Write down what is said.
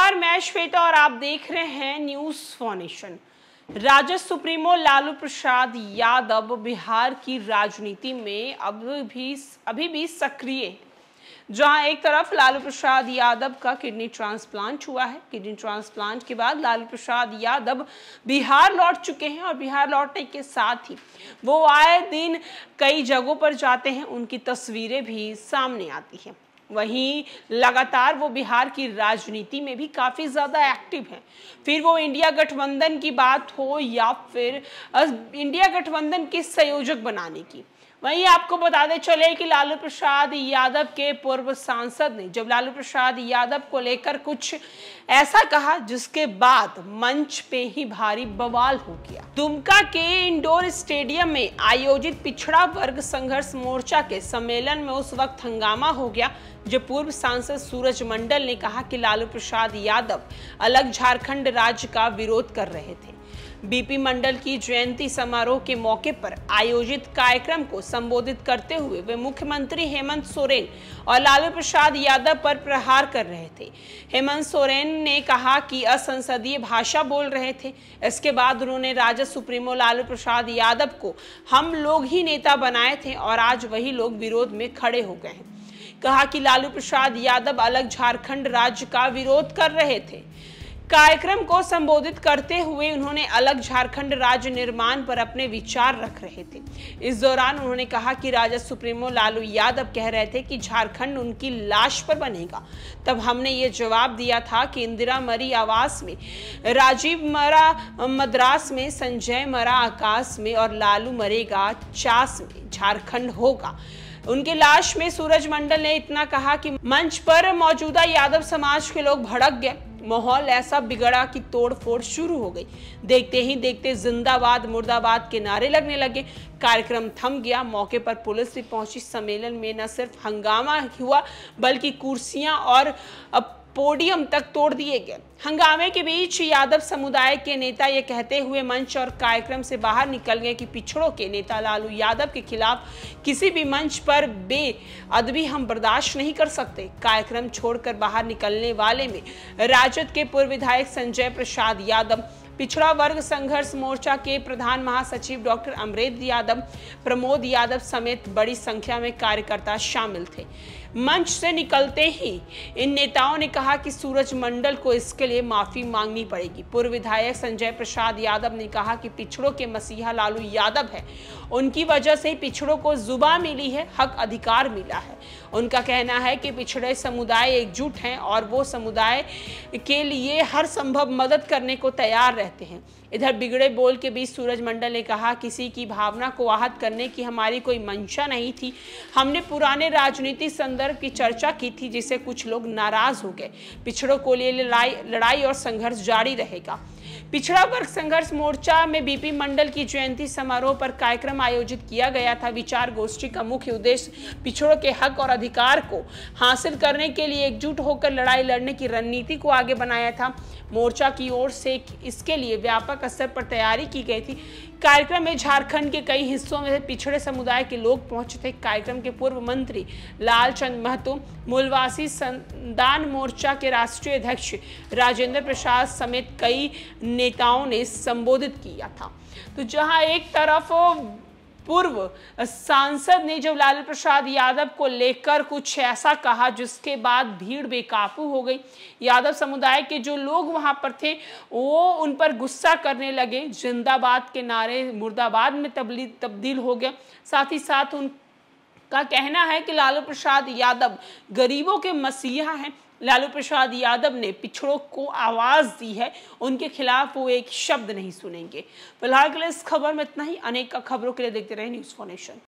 नमस्कार मैं श्वेता और आप देख रहे हैं news for nation RJD supremo Lalu Prasad Yadav Bihar की राजनीति में अब भी अभी भी सक्रिय जहां एक तरफ लालू प्रसाद यादव का किडनी ट्रांसप्लांट हुआ है किडनी ट्रांसप्लांट के बाद लालू प्रसाद यादव बिहार लौट चुके हैं और बिहार लौटने के साथ ही वो आए दिन कई जगहों पर जाते हैं उनकी तस्वीरें भी सामने आती हैं वहीं लगातार वो बिहार की राजनीति में भी काफ़ी ज़्यादा एक्टिव हैं फिर वो इंडिया गठबंधन की बात हो या फिर इंडिया गठबंधन के संयोजक बनाने की वहीं आपको बताते चले कि लालू प्रसाद यादव के पूर्व सांसद ने जब लालू प्रसाद यादव को लेकर कुछ ऐसा कहा जिसके बाद मंच पे ही भारी बवाल हो गया दुमका के इंडोर स्टेडियम में आयोजित पिछड़ा वर्ग संघर्ष मोर्चा के सम्मेलन में उस वक्त हंगामा हो गया जो पूर्व सांसद सूरज मंडल ने कहा कि लालू प्रसाद यादव अलग झारखंड राज्य का विरोध कर रहे थे बीपी मंडल की जयंती समारोह के मौके पर आयोजित कार्यक्रम को संबोधित करते हुए वे मुख्यमंत्री हेमंत सोरेन और लालू प्रसाद यादव पर प्रहार कर रहे थे हेमंत सोरेन ने कहा कि असंसदीय भाषा बोल रहे थे इसके बाद उन्होंने राजद सुप्रीमो लालू प्रसाद यादव को हम लोग ही नेता बनाए थे और आज वही लोग विरोध में खड़े हो गए हैं कहा कि लालू प्रसाद यादव अलग झारखंड राज्य का विरोध कर रहे थे कार्यक्रम को संबोधित करते हुए उन्होंने अलग झारखंड राज्य निर्माण पर अपने विचार रख रहे थे इस दौरान उन्होंने कहा कि राजद सुप्रीमो लालू यादव कह रहे थे कि झारखंड उनकी लाश पर बनेगा तब हमने ये जवाब दिया था कि इंदिरा मरी आवास में राजीव मरा मद्रास में संजय मरा आकाश में और लालू मरेगा चास में झारखंड होगा उनकी लाश में सूरज मंडल ने इतना कहा कि मंच पर मौजूदा यादव समाज के लोग भड़क गए माहौल ऐसा बिगड़ा कि तोड़फोड़ शुरू हो गई देखते ही देखते जिंदाबाद मुर्दाबाद के नारे लगने लगे कार्यक्रम थम गया मौके पर पुलिस भी पहुंची सम्मेलन में न सिर्फ हंगामा हुआ बल्कि कुर्सियां और पोडियम तक तोड़ दिए गए हंगामे के बीच यादव समुदाय के नेता ये कहते हुए मंच और कार्यक्रम से बाहर निकल गए कि पिछड़ों के नेता लालू यादव के खिलाफ किसी भी मंच पर बेअदबी हम बर्दाश्त नहीं कर सकते कार्यक्रम छोड़कर बाहर निकलने वाले में राजद के पूर्व विधायक संजय प्रसाद यादव पिछड़ा वर्ग संघर्ष मोर्चा के प्रधान महासचिव डॉक्टर अमरेंद्र यादव प्रमोद यादव समेत बड़ी संख्या में कार्यकर्ता शामिल थे मंच से निकलते ही इन नेताओं ने कहा कि सूरज मंडल को इसके लिए माफी मांगनी पड़ेगी पूर्व विधायक संजय प्रसाद यादव ने कहा कि पिछड़ों के मसीहा लालू यादव है उनकी वजह से पिछड़ों को जुबा मिली है हक अधिकार मिला है उनका कहना है कि पिछड़े समुदाय एकजुट हैं और वो समुदाय के लिए हर संभव मदद करने को तैयार रहते हैं इधर बिगड़े बोल के बीच सूरज मंडल ने कहा किसी की भावना को आहत करने की हमारी कोई मंशा नहीं थी हमने पुराने राजनीति संदर्भ की चर्चा की थी जिसे कुछ लोग नाराज हो गए पिछड़ों को लिए लड़ाई लड़ाई और संघर्ष जारी रहेगा पिछड़ा वर्ग संघर्ष मोर्चा में बीपी मंडल की जयंती समारोह पर कार्यक्रम आयोजित किया गया था विचार गोष्ठी का मुख्य उद्देश्य पिछड़ों के हक और अधिकार को हासिल करने के लिए एकजुट होकर लड़ाई लड़ने की रणनीति को आगे बनाया था मोर्चा की ओर से इसके लिए व्यापक स्तर पर तैयारी की गई थी कार्यक्रम में झारखंड के कई हिस्सों में पिछड़े समुदाय के लोग पहुंचे थे कार्यक्रम के पूर्व मंत्री लालचंद महतो मूलवासी संदान मोर्चा के राष्ट्रीय अध्यक्ष राजेंद्र प्रसाद समेत कई नेताओं ने संबोधित किया था तो जहां एक तरफ पूर्व सांसद ने जब लालू प्रसाद यादव को लेकर कुछ ऐसा कहा जिसके बाद भीड़ बेकाबू हो गई यादव समुदाय के जो लोग वहां पर थे वो उन पर गुस्सा करने लगे जिंदाबाद के नारे मुर्दाबाद में तब्दील हो गया साथ ही साथ उन का कहना है कि लालू प्रसाद यादव गरीबों के मसीहा हैं लालू प्रसाद यादव ने पिछड़ों को आवाज़ दी है उनके खिलाफ वो एक शब्द नहीं सुनेंगे फिलहाल के लिए इस खबर में इतना ही अनेक खबरों के लिए देखते रहे न्यूज़ फोनेशन